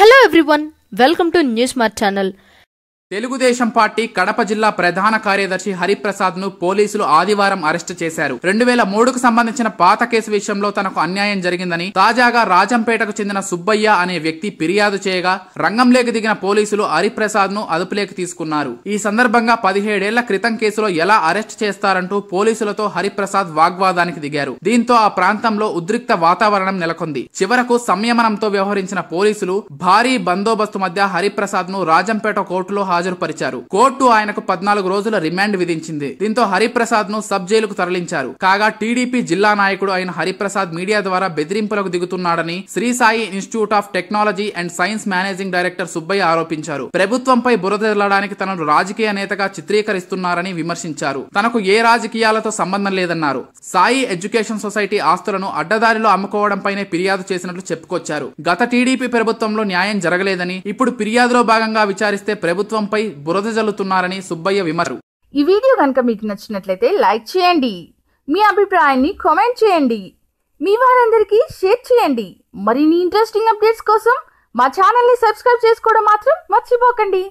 Hello everyone, welcome to Newsmart channel. Telugu Desam party Kadapa జిల్లా ప్రధాన కార్యదర్శి హరిప్రసాద్ ను పోలీసులు ఆదివారం అరెస్టు చేశారు రెండు వేల మూడుకు సంబంధించిన పాత కేసు విషయంలో తనకు అన్యాయం జరిగిందని తాజాగా రాజంపేటకు చెందిన సుబ్బయ్య అనే వ్యక్తి ఫిర్యాదు చేయగా రంగంలోకి దిగిన పోలీసులు హరిప్రసాద్ ను అదుపులోకి తీసుకున్నారు ఈ సందర్భంగా పదిహేడేళ్ల క్రితం కేసులో ఎలా అరెస్ట్ చేస్తారంటూ పోలీసులతో హరిప్రసాద్ వాగ్వాదానికి దిగారు దీంతో ఆ ప్రాంతంలో ఉద్రిక్త వాతావరణం నెలకొంది చివరకు సంయమనంతో వ్యవహరించిన పోలీసులు భారీ బందోబస్తు మధ్య హరిప్రసాద్ ను రాజంపేట కోర్టులో హాజరుపరిచారు కోర్టు ఆయనకు పద్నాలుగు రోజుల రిమాండ్ విధించింది దీంతో హరిప్రసాద్ ను సబ్ జైలుకు తరలించారు కాగా టీడీపీ జిల్లా నాయకుడు అయిన హరిప్రసాద్ మీడియా ద్వారా బెదిరింపులకు దిగుతున్నాడని Sri Sai institute of technology and science managing director Subbaiah ఆరోపించారు ప్రభుత్వంపై బురదెల్లడానికి తనను రాజకీయ నేతగా చిత్రీకరిస్తున్నారని విమర్శించారు తనకు ఏ రాజకీయాలతో సంబంధం లేదన్నారు సాయి ఎడ్యుకేషన్ సొసైటీ ఆస్తులను అడ్డదారిలో అమ్ముకోవడంపైనే ఫిర్యాదు చేసినట్లు చెప్పుకొచ్చారు గత టీడీపీ ప్రభుత్వంలో న్యాయం జరగలేదని ఇప్పుడు ఫిర్యాదులో భాగంగా విచారిస్తే ప్రభుత్వం ప్రభుత్వంపై బురద జల్లుతున్నారని సుబ్బయ్య విమరు ఈ వీడియో కనుక మీకు నచ్చినట్లయితే లైక్ చేయండి మీ అభిప్రాయాన్ని కామెంట్ చేయండి మీ వారందరికీ షేర్ చేయండి మరిన్ని ఇంట్రెస్టింగ్ అప్డేట్స్ కోసం మా ఛానల్ని సబ్స్క్రైబ్ చేసుకోవడం మాత్రం మర్చిపోకండి